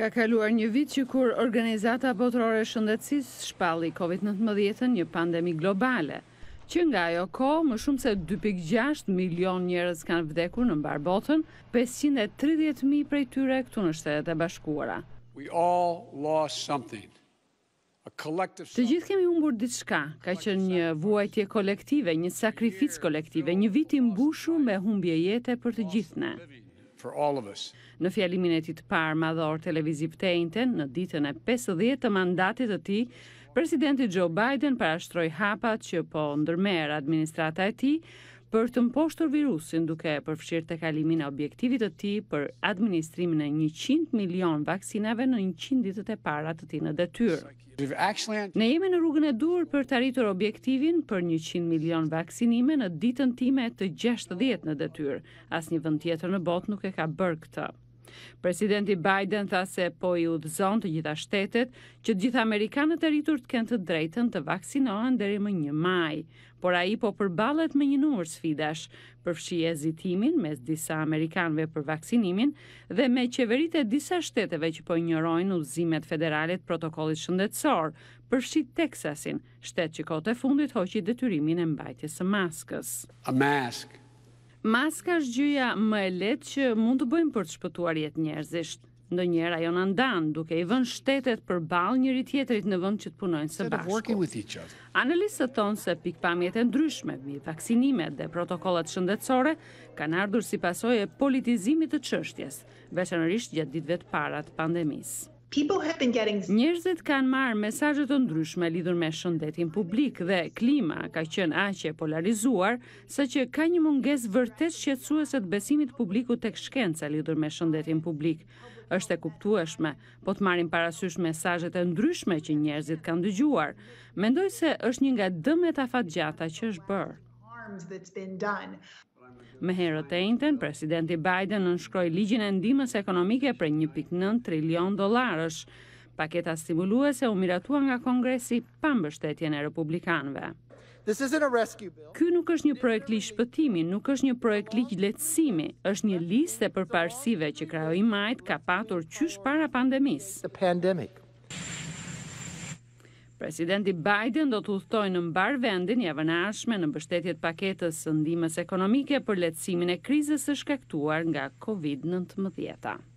Ka kaluar një vit që kur Organizata Botërore Shëndetsis shpalli COVID-19 një pandemi globale, që nga jo ko, më shumë se 2.6 milion njërës kanë vdekur në mbar botën, 530.000 prej tyre këtu në shtetet e bashkuara. Të gjithë kemi umbur ditë shka, ka që një vuajtje kolektive, një sakrificë kolektive, një vit i me humbje jetë për të gjithë ne for all of us. Në fjalimin e tij të parë madhor televiziv të njëjtën në ditën e 50 të mandatit të tij, presidenti Joe Biden parashtroi hapat që po ndërmerr administrata e tij për të mposhtur virusin duke përfshirë të kalimin e objektivit të ti për administrimin e 100 milion vaksinave në 100 ditët e para të ti në detyrë. Ne jemi në rrugën e dur për të arritur objektivin për 100 milion vaksinime në ditën time të 60 në detyrë. As një vënd tjetër në bot nuk e ka bërë këtë. Presidenti Biden tha se po i udhëzon të gjitha shtetet që të gjithë amerikanët e rritur të kenë të drejtën të vaksinohen deri më një maj, por ai po përballet me një numër sfidash, përfshi hezitimin mes disa amerikanëve për vaksinimin dhe me qeveritë e disa shteteve që po injorojnë udhëzimet federale të protokollit shëndetësor, përfshi Texasin, shtet që kohët e fundit hoqi detyrimin e mbajtjes së maskës. A mask Maska është gjyja më e letë që mund të bëjmë për të shpëtuar jetë njerëzisht. Ndë njerë ajo në ndanë, duke i vën shtetet për balë njëri tjetërit në vënd që të punojnë së bashku. Analisë tonë se pikpamjet e ndryshme, një vaksinimet dhe protokollat shëndetsore, kanë ardhur si pasoj e politizimit të qështjes, veçanërisht gjatë ditve të parat pandemisë. Njerëzit kanë marrë mesajët të ndryshme lidhur me shëndetin publik dhe klima ka qenë aqe polarizuar, sa që ka një munges vërtet të besimit publiku të kshkenca lidhur me shëndetin publik. është e kuptueshme, po të marrin parasysh mesajët e ndryshme që njerëzit kanë dëgjuar. Mendoj se është një nga dëmet afat gjata që është bërë. Me herë të ejnëten, presidenti Biden nënshkroj ligjin e ndimës ekonomike për 1.9 trilion dolarësh, paketa stimuluese u miratua nga kongresi pa mbështetjen e republikanëve. Ky nuk është një projekt ligj shpëtimi, nuk është një projekt ligj letësimi, është një liste për parsive që krajo i majt ka patur qysh para pandemisë. Presidenti Biden do të uthtoj në mbar vendin javën e ardhshme në mbështetje të paketës së ndihmës ekonomike për lehtësimin e krizës së shkaktuar nga COVID-19.